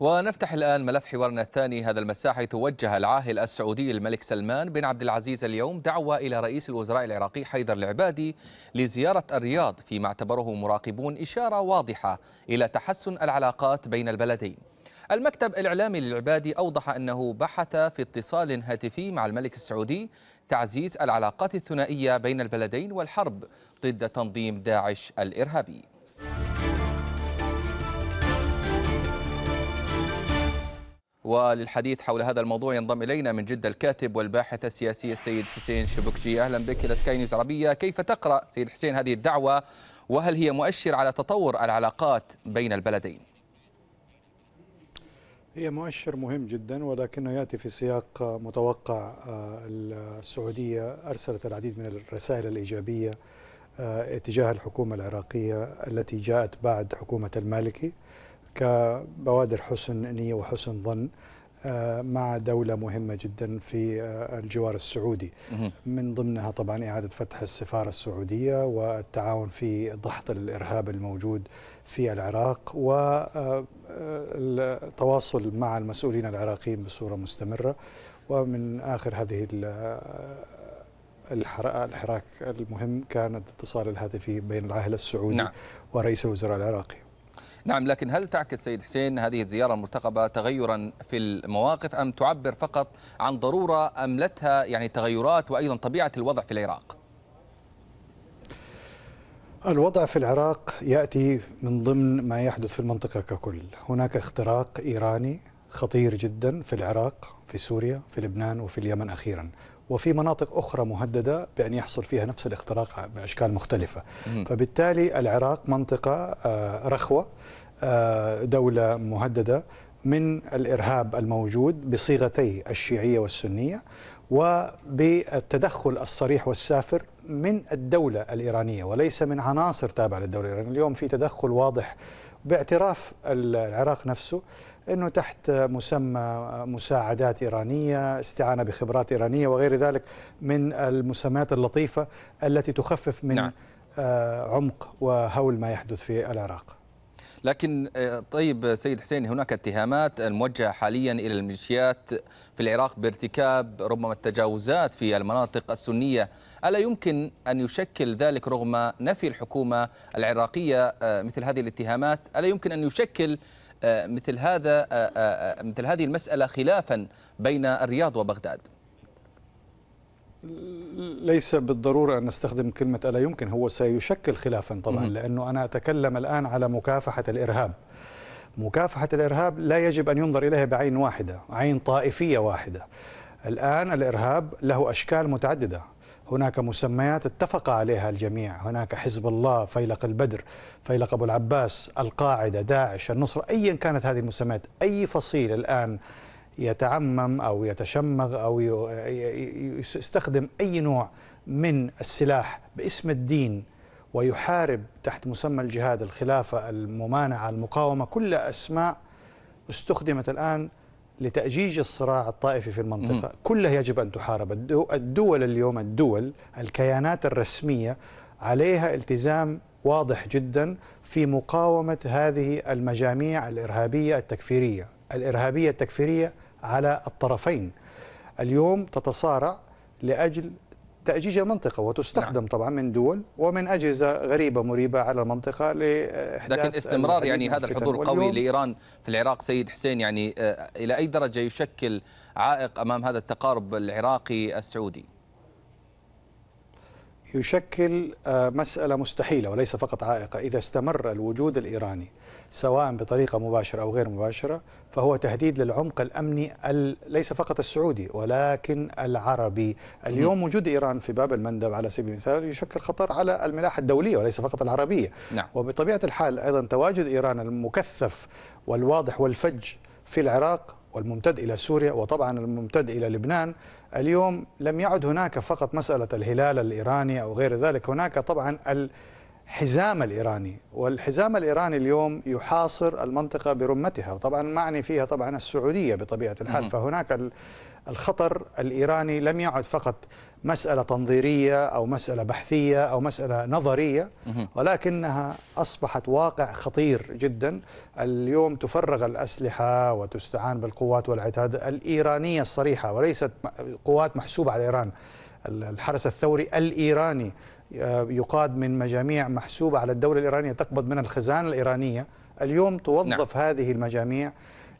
ونفتح الآن ملف حوارنا الثاني هذا المساء حيث وجه العاهل السعودي الملك سلمان بن عبد العزيز اليوم دعوة إلى رئيس الوزراء العراقي حيدر العبادي لزيارة الرياض فيما اعتبره مراقبون إشارة واضحة إلى تحسن العلاقات بين البلدين المكتب الإعلامي للعبادي أوضح أنه بحث في اتصال هاتفي مع الملك السعودي تعزيز العلاقات الثنائية بين البلدين والحرب ضد تنظيم داعش الإرهابي وللحديث حول هذا الموضوع ينضم إلينا من جدة الكاتب والباحث السياسي السيد حسين شبكشي أهلا بك إلى سكاي نيوز عربية كيف تقرأ سيد حسين هذه الدعوة وهل هي مؤشر على تطور العلاقات بين البلدين هي مؤشر مهم جدا ولكنه يأتي في سياق متوقع آه، السعودية أرسلت العديد من الرسائل الإيجابية آه، اتجاه الحكومة العراقية التي جاءت بعد حكومة المالكي كبوادر حسن نية وحسن ظن آه، مع دولة مهمة جدا في آه، الجوار السعودي من ضمنها طبعا إعادة فتح السفارة السعودية والتعاون في ضحط الإرهاب الموجود في العراق والتواصل آه، مع المسؤولين العراقيين بصورة مستمرة ومن آخر هذه الحراك المهم كان الاتصال الهاتفي بين العاهل السعودي نعم. ورئيس الوزراء العراقي نعم لكن هل تعكس سيد حسين هذه الزيارة المرتقبة تغيرا في المواقف أم تعبر فقط عن ضرورة أملتها يعني تغيرات وأيضا طبيعة الوضع في العراق؟ الوضع في العراق ياتي من ضمن ما يحدث في المنطقه ككل، هناك اختراق ايراني خطير جدا في العراق في سوريا في لبنان وفي اليمن أخيرا وفي مناطق أخرى مهددة بأن يحصل فيها نفس الاختراق بأشكال مختلفة فبالتالي العراق منطقة آه، رخوة آه، دولة مهددة من الإرهاب الموجود بصيغتي الشيعية والسنية وبالتدخل الصريح والسافر من الدولة الإيرانية وليس من عناصر تابعة للدولة الإيرانية اليوم في تدخل واضح باعتراف العراق نفسه أنه تحت مسمى مساعدات إيرانية استعانة بخبرات إيرانية وغير ذلك من المسميات اللطيفة التي تخفف من نعم. آه، عمق وهول ما يحدث في العراق لكن آه، طيب سيد حسين هناك اتهامات الموجهة حاليا إلى الميليشيات في العراق بارتكاب ربما التجاوزات في المناطق السنية ألا يمكن أن يشكل ذلك رغم نفي الحكومة العراقية آه، مثل هذه الاتهامات ألا يمكن أن يشكل آه، مثل هذا آه، آه، مثل هذه المسألة خلافا بين الرياض وبغداد ليس بالضرورة أن نستخدم كلمة ألا يمكن هو سيشكل خلافا طبعا لأنه أنا أتكلم الآن على مكافحة الإرهاب مكافحة الإرهاب لا يجب أن ينظر إليها بعين واحدة عين طائفية واحدة الآن الإرهاب له أشكال متعددة هناك مسميات اتفق عليها الجميع هناك حزب الله فيلق البدر فيلق أبو العباس القاعدة داعش النصرة أيا كانت هذه المسميات أي فصيل الآن يتعمم أو يتشمغ أو يستخدم أي نوع من السلاح باسم الدين ويحارب تحت مسمى الجهاد الخلافة الممانعة المقاومة كل أسماء استخدمت الآن لتأجيج الصراع الطائفي في المنطقة م. كلها يجب أن تحارب الدول اليوم الدول الكيانات الرسمية عليها التزام واضح جدا في مقاومة هذه المجاميع الإرهابية التكفيرية الإرهابية التكفيرية على الطرفين اليوم تتصارع لأجل تأجيج المنطقة وتستخدم نعم. طبعا من دول ومن أجهزة غريبة مريبة على المنطقة لإحداث لكن استمرار يعني هذا الحضور القوي لإيران في العراق سيد حسين يعني آه، إلى أي درجة يشكل عائق أمام هذا التقارب العراقي السعودي؟ يشكل آه، مسألة مستحيلة وليس فقط عائقة إذا استمر الوجود الإيراني سواء بطريقة مباشرة أو غير مباشرة فهو تهديد للعمق الأمني ليس فقط السعودي ولكن العربي اليوم وجود إيران في باب المندب على سبيل المثال يشكل خطر على الملاحة الدولية وليس فقط العربية نعم. وبطبيعة الحال أيضا تواجد إيران المكثف والواضح والفج في العراق والممتد إلى سوريا وطبعا الممتد إلى لبنان اليوم لم يعد هناك فقط مسألة الهلال الإيراني أو غير ذلك هناك طبعا حزام الإيراني والحزام الإيراني اليوم يحاصر المنطقة برمتها وطبعا معني فيها طبعا السعودية بطبيعة الحال فهناك الخطر الإيراني لم يعد فقط مسألة تنظيرية أو مسألة بحثية أو مسألة نظرية ولكنها أصبحت واقع خطير جدا اليوم تفرغ الأسلحة وتستعان بالقوات والعتاد الإيرانية الصريحة وليست قوات محسوبة على إيران الحرس الثوري الإيراني آه، يقاد من مجاميع محسوبة على الدولة الإيرانية تقبض من الخزانة الإيرانية اليوم توظف نعم. هذه المجاميع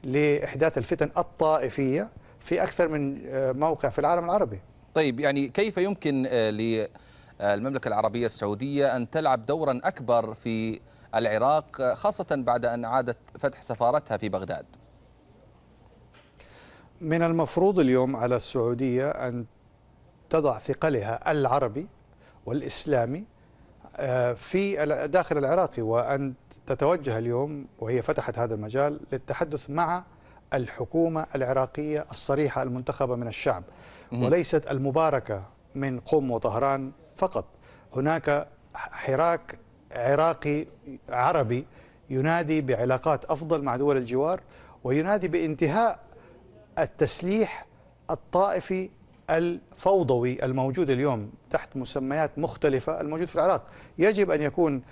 لإحداث الفتن الطائفية في أكثر من آه، موقع في العالم العربي طيب يعني كيف يمكن آه، للمملكة العربية السعودية أن تلعب دورا أكبر في العراق خاصة بعد أن عادت فتح سفارتها في بغداد من المفروض اليوم على السعودية أن تضع ثقلها العربي والإسلامي آه، في داخل العراقي وأن تتوجه اليوم وهي فتحت هذا المجال للتحدث مع الحكومة العراقية الصريحة المنتخبة من الشعب وليست المباركة من قم وطهران فقط هناك حراك عراقي عربي ينادي بعلاقات أفضل مع دول الجوار وينادي بانتهاء التسليح الطائفي الفوضوي الموجود اليوم تحت مسميات مختلفة الموجود في العراق يجب أن يكون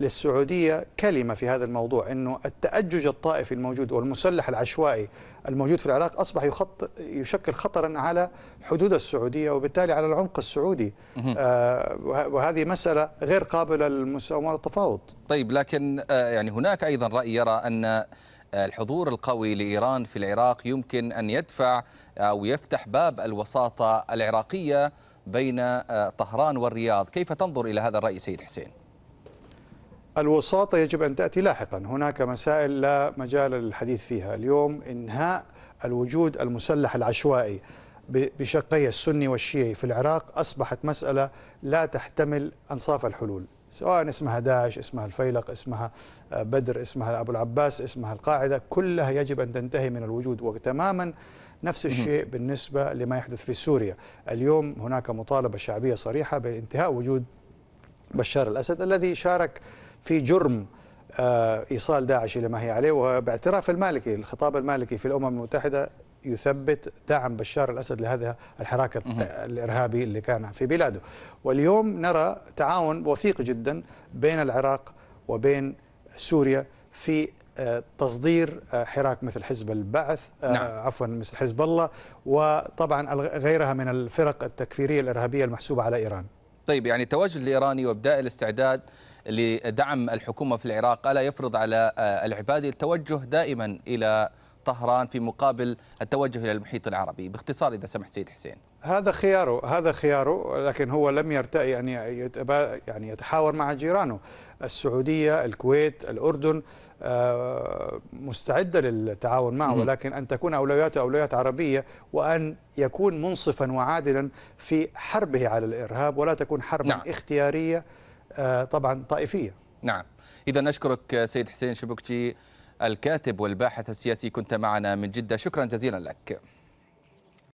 للسعودية كلمة في هذا الموضوع أنه التأجج الطائفي الموجود والمسلح العشوائي الموجود في العراق أصبح يخط يشكل خطرا على حدود السعودية وبالتالي على العمق السعودي آه وهذه مسألة غير قابلة للمساومة والتفاوض طيب لكن آه، يعني هناك أيضا رأي يرى أن الحضور القوي لإيران في العراق يمكن أن يدفع أو يفتح باب الوساطة العراقية بين آه، طهران والرياض كيف تنظر إلى هذا الرأي سيد حسين؟ الوساطة يجب أن تأتي لاحقا هناك مسائل لا مجال للحديث فيها اليوم إنهاء الوجود المسلح العشوائي بشقي السني والشيعي في العراق أصبحت مسألة لا تحتمل أنصاف الحلول سواء اسمها داعش اسمها الفيلق اسمها آه، بدر اسمها أبو العباس اسمها القاعدة كلها يجب أن تنتهي من الوجود وتماما نفس الشيء بالنسبة لما يحدث في سوريا اليوم هناك مطالبة شعبية صريحة بانتهاء وجود بشار الأسد الذي شارك في جرم آه، ايصال داعش الى ما هي عليه وباعتراف المالكي الخطاب المالكي في الامم المتحده يثبت دعم بشار الأسد لهذا الحراك الإرهابي اللي كان في بلاده واليوم نرى تعاون وثيق جدا بين العراق وبين سوريا في آه، تصدير آه، حراك مثل حزب البعث آه، نعم. عفوا مثل حزب الله وطبعا غيرها من الفرق التكفيرية الإرهابية المحسوبة على إيران طيب يعني التواجد الإيراني وابداء الاستعداد لدعم الحكومة في العراق ألا يفرض على العبادي التوجه دائما إلى طهران في مقابل التوجه إلى المحيط العربي باختصار إذا سمحت سيد حسين هذا خياره هذا خياره لكن هو لم يرتئي أن يعني يتحاور مع جيرانه السعودية الكويت الأردن آه، مستعدة للتعاون معه ولكن أن تكون أولوياته أولويات عربية وأن يكون منصفا وعادلا في حربه على الإرهاب ولا تكون حربا نعم. اختيارية آه، طبعا طائفية نعم إذا أشكرك سيد حسين شبكتي الكاتب والباحث السياسي كنت معنا من جدة شكرا جزيلا لك